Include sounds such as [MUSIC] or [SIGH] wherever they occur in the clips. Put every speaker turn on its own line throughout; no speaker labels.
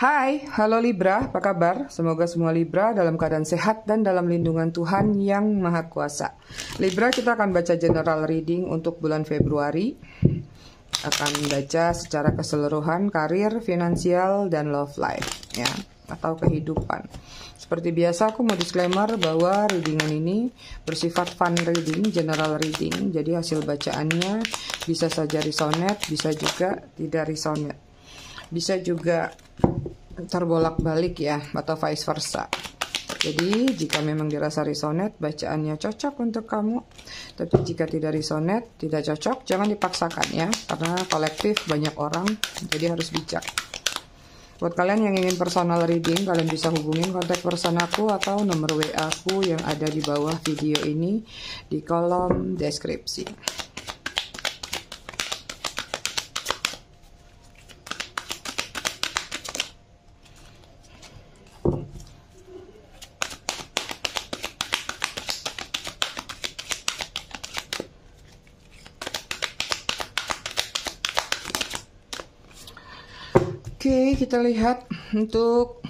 Hai, halo Libra, apa kabar? Semoga semua Libra dalam keadaan sehat dan dalam lindungan Tuhan yang Maha Kuasa. Libra, kita akan baca general reading untuk bulan Februari. Akan baca secara keseluruhan karir, finansial, dan love life, ya, atau kehidupan. Seperti biasa, aku mau disclaimer bahwa readingan ini bersifat fun reading, general reading. Jadi hasil bacaannya bisa saja risonet, bisa juga tidak risonet. Bisa juga terbolak-balik ya atau vice versa. Jadi jika memang dirasa risonet bacaannya cocok untuk kamu Tapi jika tidak risonet tidak cocok jangan dipaksakan ya Karena kolektif banyak orang jadi harus bijak Buat kalian yang ingin personal reading kalian bisa hubungin kontak person aku Atau nomor WA aku yang ada di bawah video ini di kolom deskripsi kita lihat untuk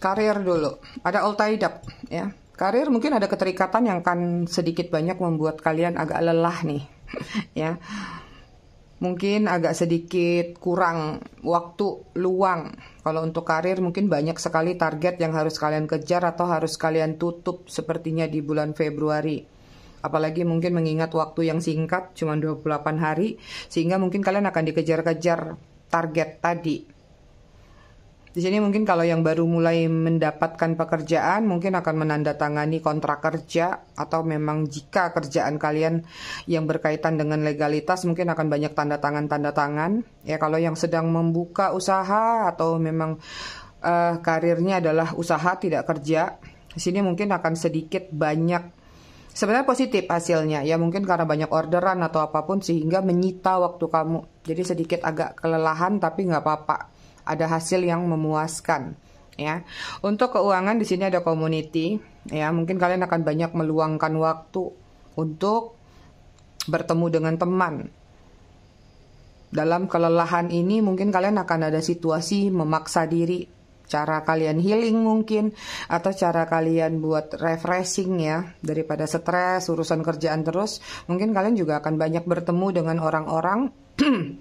karir dulu. Ada Altaidab ya. Karir mungkin ada keterikatan yang kan sedikit banyak membuat kalian agak lelah nih. [LAUGHS] ya. Mungkin agak sedikit kurang waktu luang. Kalau untuk karir mungkin banyak sekali target yang harus kalian kejar atau harus kalian tutup sepertinya di bulan Februari apalagi mungkin mengingat waktu yang singkat cuma 28 hari sehingga mungkin kalian akan dikejar-kejar target tadi. Di sini mungkin kalau yang baru mulai mendapatkan pekerjaan mungkin akan menandatangani kontrak kerja atau memang jika kerjaan kalian yang berkaitan dengan legalitas mungkin akan banyak tanda tangan tanda tangan. Ya kalau yang sedang membuka usaha atau memang uh, karirnya adalah usaha tidak kerja, di sini mungkin akan sedikit banyak sebenarnya positif hasilnya ya mungkin karena banyak orderan atau apapun sehingga menyita waktu kamu jadi sedikit agak kelelahan tapi nggak apa-apa ada hasil yang memuaskan ya untuk keuangan di sini ada community ya mungkin kalian akan banyak meluangkan waktu untuk bertemu dengan teman dalam kelelahan ini mungkin kalian akan ada situasi memaksa diri cara kalian healing mungkin atau cara kalian buat refreshing ya daripada stres urusan kerjaan terus mungkin kalian juga akan banyak bertemu dengan orang-orang [CLEARS THROAT]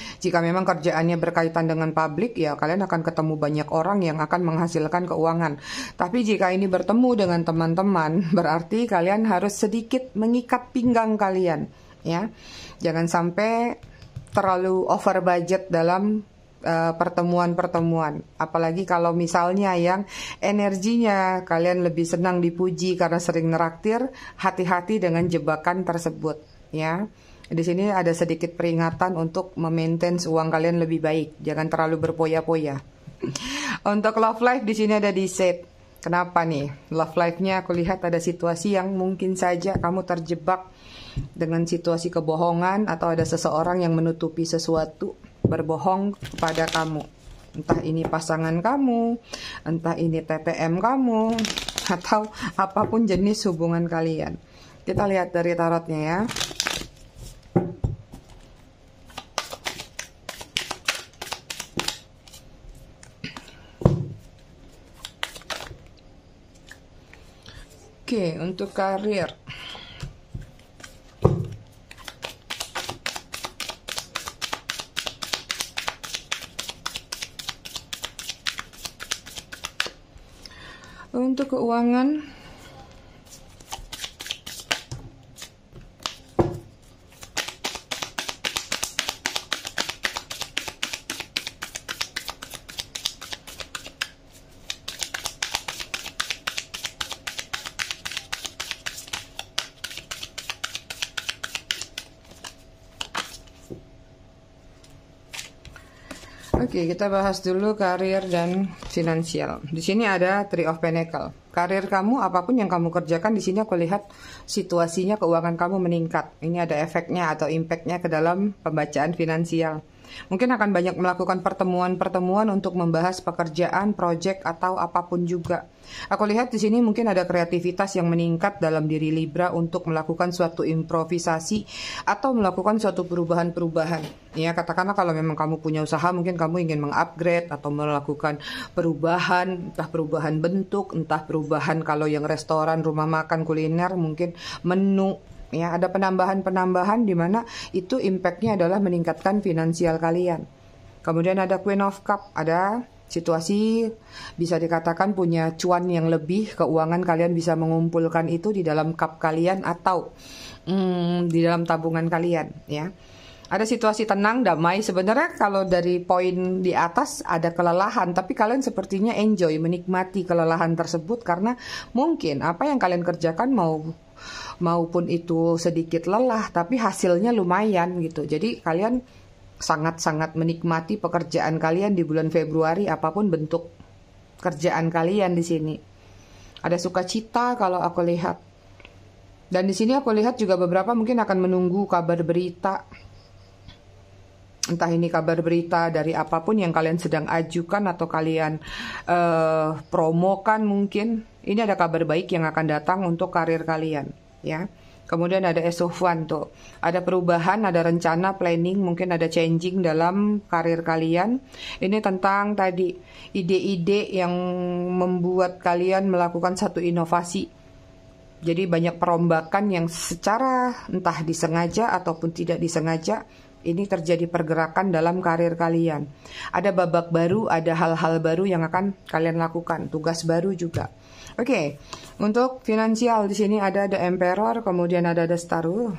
Jika memang kerjaannya berkaitan dengan publik, ya kalian akan ketemu banyak orang yang akan menghasilkan keuangan. Tapi jika ini bertemu dengan teman-teman, [LAUGHS] berarti kalian harus sedikit mengikat pinggang kalian, ya. Jangan sampai terlalu over budget dalam Eh, pertemuan-pertemuan. Apalagi kalau misalnya yang energinya kalian lebih senang dipuji karena sering neraktir, hati-hati dengan jebakan tersebut, ya. Di sini ada sedikit peringatan untuk memaintain uang kalian lebih baik, jangan terlalu berpoya-poya. Untuk love life di sini ada di set. Kenapa nih? Love life-nya aku lihat ada situasi yang mungkin saja kamu terjebak dengan situasi kebohongan atau ada seseorang yang menutupi sesuatu berbohong kepada kamu. Entah ini pasangan kamu, entah ini TTM kamu, atau apapun jenis hubungan kalian. Kita lihat dari tarotnya ya. Oke, untuk karir. keuangan Oke, kita bahas dulu karir dan finansial. Di sini ada Three of Pentacle. Karir kamu, apapun yang kamu kerjakan, di sini aku lihat situasinya keuangan kamu meningkat. Ini ada efeknya atau impactnya ke dalam pembacaan finansial. Mungkin akan banyak melakukan pertemuan-pertemuan untuk membahas pekerjaan, proyek atau apapun juga. Aku lihat di sini mungkin ada kreativitas yang meningkat dalam diri Libra untuk melakukan suatu improvisasi atau melakukan suatu perubahan-perubahan. Ya, katakanlah kalau memang kamu punya usaha mungkin kamu ingin mengupgrade atau melakukan perubahan, entah perubahan bentuk, entah perubahan kalau yang restoran, rumah makan, kuliner mungkin menu ya ada penambahan-penambahan di mana itu impactnya adalah meningkatkan finansial kalian kemudian ada Queen of Cup ada situasi bisa dikatakan punya cuan yang lebih keuangan kalian bisa mengumpulkan itu di dalam cup kalian atau hmm, di dalam tabungan kalian ya ada situasi tenang damai sebenarnya kalau dari poin di atas ada kelelahan tapi kalian sepertinya enjoy menikmati kelelahan tersebut karena mungkin apa yang kalian kerjakan mau maupun itu sedikit lelah tapi hasilnya lumayan gitu. Jadi kalian sangat-sangat menikmati pekerjaan kalian di bulan Februari apapun bentuk kerjaan kalian di sini. Ada sukacita kalau aku lihat. Dan di sini aku lihat juga beberapa mungkin akan menunggu kabar berita. Entah ini kabar berita dari apapun yang kalian sedang ajukan atau kalian uh, promokan mungkin ini ada kabar baik yang akan datang untuk karir kalian, ya. Kemudian ada esofan tuh, ada perubahan, ada rencana, planning, mungkin ada changing dalam karir kalian. Ini tentang tadi ide-ide yang membuat kalian melakukan satu inovasi. Jadi banyak perombakan yang secara entah disengaja ataupun tidak disengaja ini terjadi pergerakan dalam karir kalian. Ada babak baru, ada hal-hal baru yang akan kalian lakukan, tugas baru juga. Oke, okay. untuk finansial di sini ada The Emperor, kemudian ada The Star. Uh,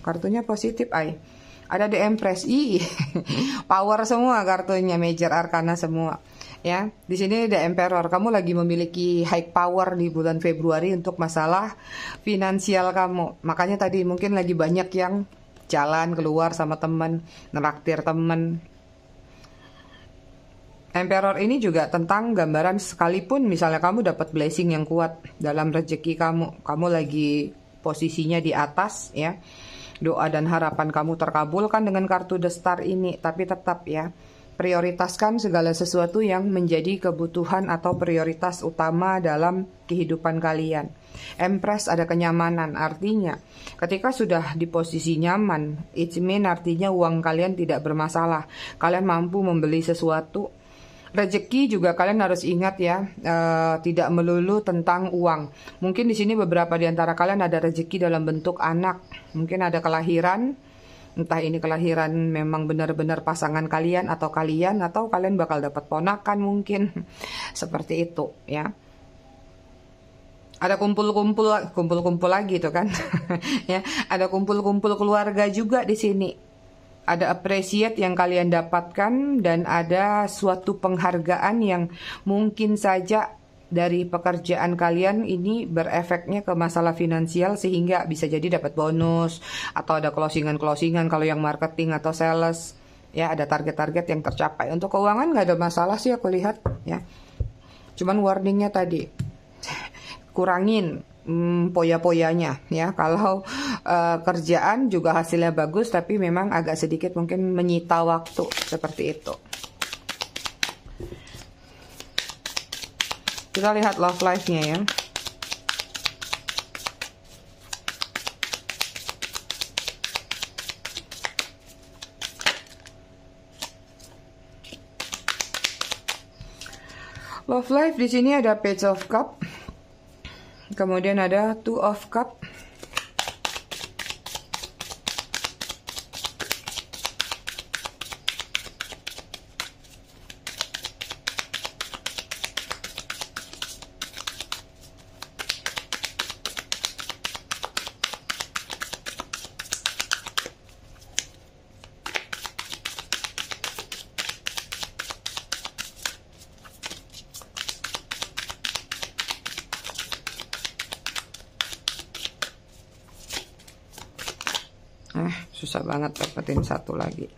kartunya positif, ay. Ada The Empress, i. [LAUGHS] Power semua kartunya, Major Arcana semua. Ya, di sini The Emperor, kamu lagi memiliki high power di bulan Februari untuk masalah finansial kamu. Makanya tadi mungkin lagi banyak yang jalan keluar sama temen neraktir temen Emperor ini juga tentang gambaran sekalipun misalnya kamu dapat blessing yang kuat dalam rezeki kamu, kamu lagi posisinya di atas ya. Doa dan harapan kamu terkabulkan dengan kartu The Star ini, tapi tetap ya prioritaskan segala sesuatu yang menjadi kebutuhan atau prioritas utama dalam kehidupan kalian. Empress ada kenyamanan, artinya ketika sudah di posisi nyaman, it mean artinya uang kalian tidak bermasalah. Kalian mampu membeli sesuatu, rezeki juga kalian harus ingat ya, e, tidak melulu tentang uang. Mungkin di sini beberapa di antara kalian ada rezeki dalam bentuk anak, mungkin ada kelahiran, entah ini kelahiran memang benar-benar pasangan kalian atau kalian atau kalian bakal dapat ponakan mungkin [LAUGHS] seperti itu ya ada kumpul-kumpul kumpul-kumpul lagi tuh kan [LAUGHS] ya ada kumpul-kumpul keluarga juga di sini ada appreciate yang kalian dapatkan dan ada suatu penghargaan yang mungkin saja dari pekerjaan kalian ini berefeknya ke masalah finansial sehingga bisa jadi dapat bonus atau ada closingan-closingan kalau yang marketing atau sales ya ada target-target yang tercapai untuk keuangan nggak ada masalah sih aku lihat ya cuman warningnya tadi kurangin hmm, poya-poyanya ya kalau uh, kerjaan juga hasilnya bagus tapi memang agak sedikit mungkin menyita waktu seperti itu kita lihat love life-nya ya Love life di sini ada page of cup Kemudian ada Two of Cup. susah banget dapetin satu lagi.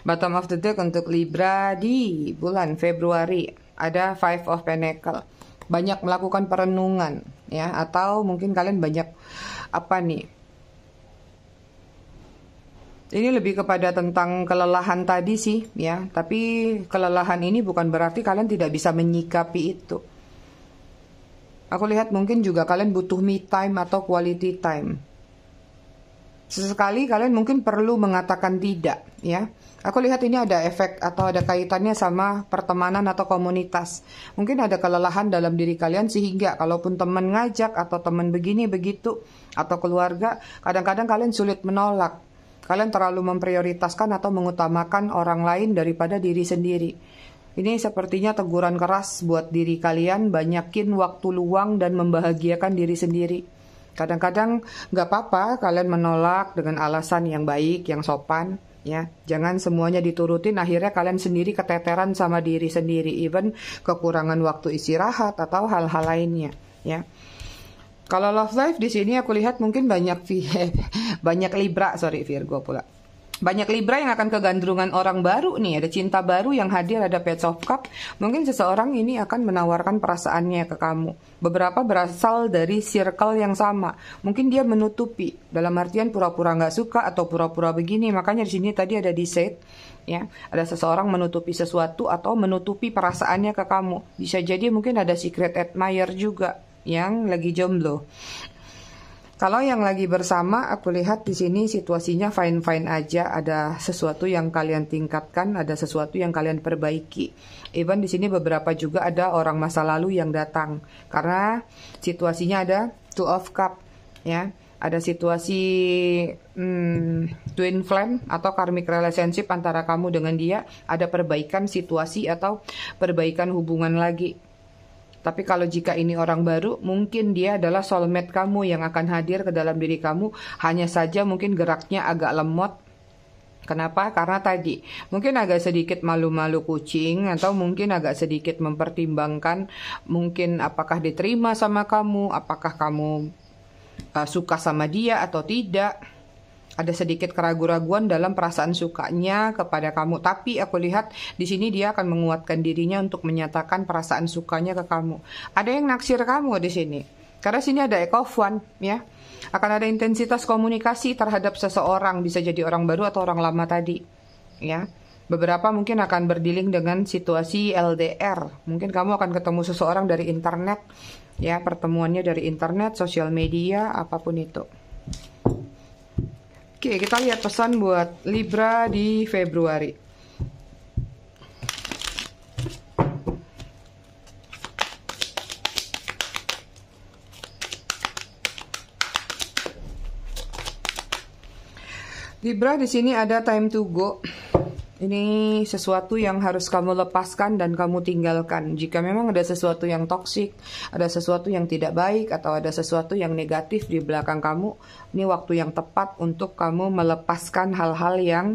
Bottom of the deck untuk Libra di bulan Februari ada Five of Pentacle. Banyak melakukan perenungan ya atau mungkin kalian banyak apa nih ini lebih kepada tentang kelelahan tadi sih ya tapi kelelahan ini bukan berarti kalian tidak bisa menyikapi itu aku lihat mungkin juga kalian butuh me time atau quality time Sesekali kalian mungkin perlu mengatakan tidak, ya. Aku lihat ini ada efek atau ada kaitannya sama pertemanan atau komunitas. Mungkin ada kelelahan dalam diri kalian sehingga kalaupun teman ngajak atau teman begini begitu atau keluarga, kadang-kadang kalian sulit menolak. Kalian terlalu memprioritaskan atau mengutamakan orang lain daripada diri sendiri. Ini sepertinya teguran keras buat diri kalian, banyakin waktu luang dan membahagiakan diri sendiri Kadang-kadang nggak apa-apa kalian menolak dengan alasan yang baik, yang sopan, ya. Jangan semuanya diturutin akhirnya kalian sendiri keteteran sama diri sendiri even kekurangan waktu istirahat atau hal-hal lainnya, ya. Kalau love life di sini aku lihat mungkin banyak [LAUGHS] banyak Libra, sorry Virgo pula banyak Libra yang akan kegandrungan orang baru nih, ada cinta baru yang hadir, ada page of cup. Mungkin seseorang ini akan menawarkan perasaannya ke kamu. Beberapa berasal dari circle yang sama. Mungkin dia menutupi, dalam artian pura-pura nggak suka atau pura-pura begini. Makanya di sini tadi ada diset ya. Ada seseorang menutupi sesuatu atau menutupi perasaannya ke kamu. Bisa jadi mungkin ada secret admirer juga yang lagi jomblo. Kalau yang lagi bersama, aku lihat di sini situasinya fine-fine aja. Ada sesuatu yang kalian tingkatkan, ada sesuatu yang kalian perbaiki. Even di sini beberapa juga ada orang masa lalu yang datang. Karena situasinya ada two of cup, ya. Ada situasi hmm, twin flame atau karmic relationship antara kamu dengan dia. Ada perbaikan situasi atau perbaikan hubungan lagi tapi kalau jika ini orang baru, mungkin dia adalah soulmate kamu yang akan hadir ke dalam diri kamu, hanya saja mungkin geraknya agak lemot. Kenapa? Karena tadi mungkin agak sedikit malu-malu kucing atau mungkin agak sedikit mempertimbangkan mungkin apakah diterima sama kamu, apakah kamu uh, suka sama dia atau tidak ada sedikit keraguan-raguan dalam perasaan sukanya kepada kamu. Tapi aku lihat di sini dia akan menguatkan dirinya untuk menyatakan perasaan sukanya ke kamu. Ada yang naksir kamu di sini. Karena sini ada ekovan, ya. Akan ada intensitas komunikasi terhadap seseorang, bisa jadi orang baru atau orang lama tadi, ya. Beberapa mungkin akan berdiling dengan situasi LDR. Mungkin kamu akan ketemu seseorang dari internet, ya, pertemuannya dari internet, sosial media, apapun itu. Oke, kita lihat pesan buat Libra di Februari. Libra di sini ada time to go. Ini sesuatu yang harus kamu lepaskan dan kamu tinggalkan. Jika memang ada sesuatu yang toksik, ada sesuatu yang tidak baik, atau ada sesuatu yang negatif di belakang kamu, ini waktu yang tepat untuk kamu melepaskan hal-hal yang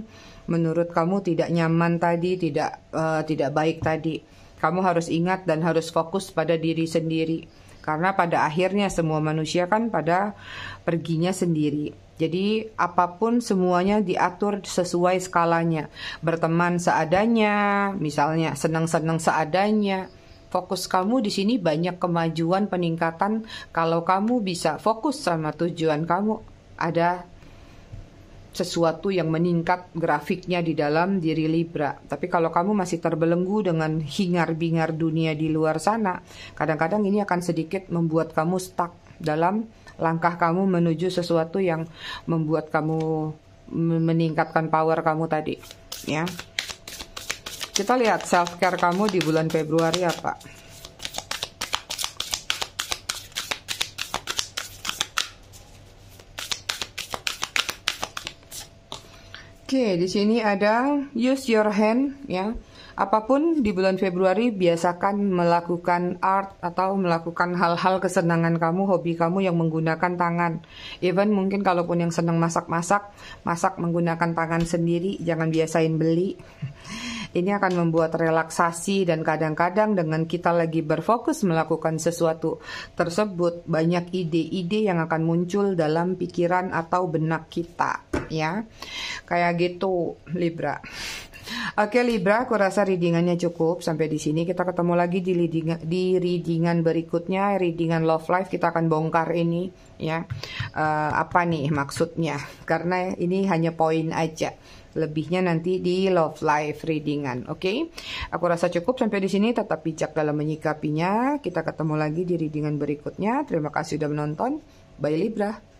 menurut kamu tidak nyaman tadi, tidak uh, tidak baik tadi. Kamu harus ingat dan harus fokus pada diri sendiri, karena pada akhirnya semua manusia kan pada perginya sendiri. Jadi apapun semuanya diatur sesuai skalanya. Berteman seadanya, misalnya senang-senang seadanya. Fokus kamu di sini banyak kemajuan peningkatan kalau kamu bisa fokus sama tujuan kamu. Ada sesuatu yang meningkat grafiknya di dalam diri Libra. Tapi kalau kamu masih terbelenggu dengan hingar-bingar dunia di luar sana, kadang-kadang ini akan sedikit membuat kamu stuck dalam langkah kamu menuju sesuatu yang membuat kamu meningkatkan power kamu tadi ya kita lihat self care kamu di bulan Februari apa ya, Oke, di sini ada use your hand ya. Apapun di bulan Februari biasakan melakukan art atau melakukan hal-hal kesenangan kamu, hobi kamu yang menggunakan tangan. Even mungkin kalaupun yang senang masak-masak, masak menggunakan tangan sendiri, jangan biasain beli. [LAUGHS] Ini akan membuat relaksasi dan kadang-kadang dengan kita lagi berfokus melakukan sesuatu tersebut banyak ide-ide yang akan muncul dalam pikiran atau benak kita ya kayak gitu Libra Oke Libra, aku rasa readingannya cukup sampai di sini. Kita ketemu lagi di readingan, di readingan berikutnya, readingan love life kita akan bongkar ini ya. Uh, apa nih maksudnya? Karena ini hanya poin aja. Lebihnya nanti di love life readingan, oke? Okay? Aku rasa cukup sampai di sini. Tetap bijak dalam menyikapinya. Kita ketemu lagi di readingan berikutnya. Terima kasih sudah menonton. Bye Libra.